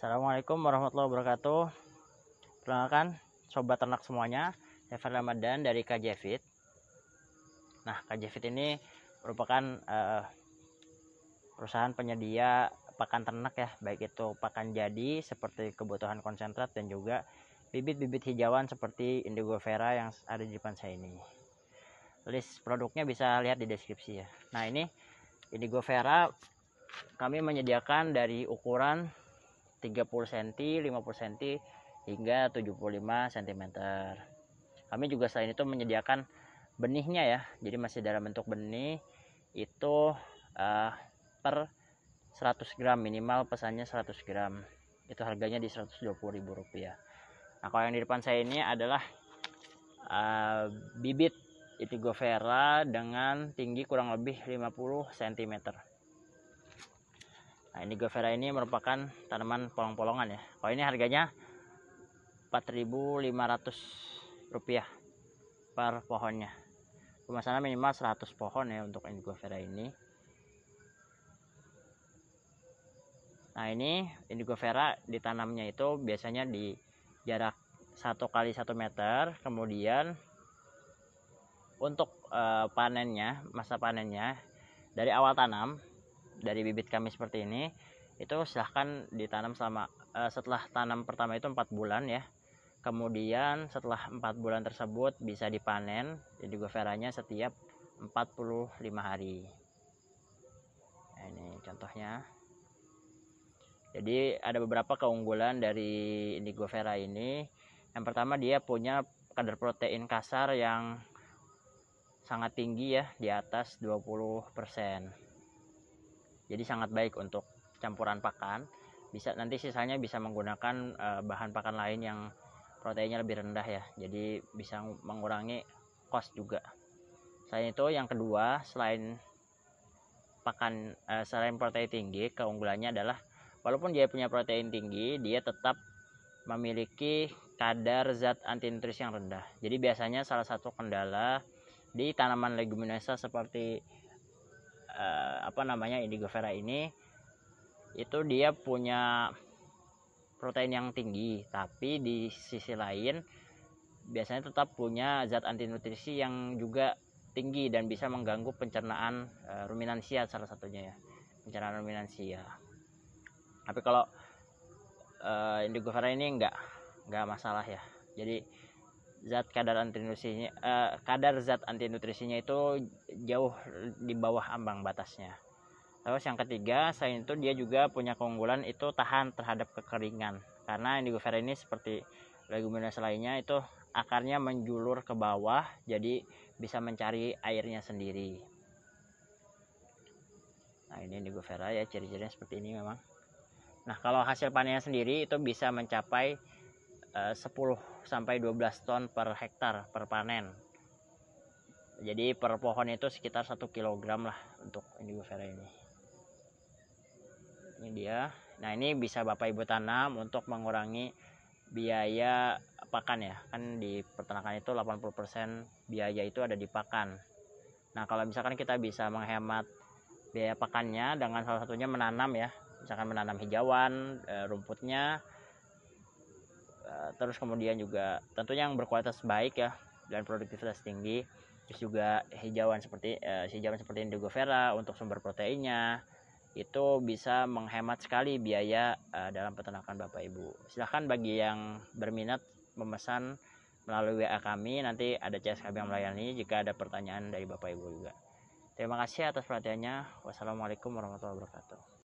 Assalamualaikum warahmatullahi wabarakatuh. Perkenalkan, sobat ternak semuanya, saya Ramadan dari KJFit. Nah, KJFit ini merupakan uh, perusahaan penyedia pakan ternak ya, baik itu pakan jadi seperti kebutuhan konsentrat dan juga bibit-bibit hijauan seperti indigo vera yang ada di depan saya ini. List produknya bisa lihat di deskripsi ya. Nah, ini indigo vera kami menyediakan dari ukuran 30 cm, 50 cm hingga 75 cm. Kami juga selain itu menyediakan benihnya ya. Jadi masih dalam bentuk benih itu uh, per 100 gram minimal pesannya 100 gram. Itu harganya di Rp120.000. Nah, kalau yang di depan saya ini adalah uh, bibit Itigofera dengan tinggi kurang lebih 50 cm. Nah, ini vera ini merupakan tanaman polong-polongan ya. Kalau ini harganya 4.500 rupiah per pohonnya. Pemesanan minimal 100 pohon ya untuk indigo vera ini. Nah, ini indigo vera ditanamnya itu biasanya di jarak 1 kali 1 meter, kemudian untuk e, panennya, masa panennya dari awal tanam dari bibit kami seperti ini itu silahkan ditanam selama e, setelah tanam pertama itu empat bulan ya kemudian setelah empat bulan tersebut bisa dipanen jadi goveranya setiap 45 hari nah, ini contohnya jadi ada beberapa keunggulan dari indigo vera ini yang pertama dia punya kadar protein kasar yang sangat tinggi ya di atas 20% jadi sangat baik untuk campuran pakan bisa nanti sisanya bisa menggunakan uh, bahan pakan lain yang proteinnya lebih rendah ya jadi bisa mengurangi kos juga selain itu yang kedua selain pakan uh, selain protein tinggi keunggulannya adalah walaupun dia punya protein tinggi dia tetap memiliki kadar zat anti nutris yang rendah jadi biasanya salah satu kendala di tanaman leguminosa seperti uh, apa namanya indigo vera ini itu dia punya protein yang tinggi tapi di sisi lain biasanya tetap punya zat anti nutrisi yang juga tinggi dan bisa mengganggu pencernaan uh, ruminansia salah satunya ya pencernaan ruminansia tapi kalau uh, indigo vera ini enggak enggak masalah ya jadi zat kadar antinutrisinya uh, kadar zat antinutrisinya itu jauh di bawah ambang batasnya. Terus yang ketiga, selain itu dia juga punya keunggulan itu tahan terhadap kekeringan. Karena vera ini seperti leguminosa lainnya itu akarnya menjulur ke bawah jadi bisa mencari airnya sendiri. Nah, ini vera ya ciri-cirinya seperti ini memang. Nah, kalau hasil panennya sendiri itu bisa mencapai 10 eh, sampai 12 ton per hektar per panen. Jadi per pohon itu sekitar 1 kg lah untuk indigo vera ini. Ini dia. Nah, ini bisa Bapak Ibu tanam untuk mengurangi biaya pakan ya. Kan di peternakan itu 80% biaya itu ada di pakan. Nah, kalau misalkan kita bisa menghemat biaya pakannya dengan salah satunya menanam ya. Misalkan menanam hijauan, eh, rumputnya, Eh, terus kemudian juga tentunya yang berkualitas baik ya dan produktivitas tinggi terus juga hijauan seperti uh, hijauan seperti indigo vera untuk sumber proteinnya itu bisa menghemat sekali biaya uh, dalam peternakan Bapak Ibu. Silahkan bagi yang berminat memesan melalui WA kami nanti ada CS kami yang melayani jika ada pertanyaan dari Bapak Ibu juga. Terima kasih atas perhatiannya. Wassalamualaikum warahmatullahi wabarakatuh.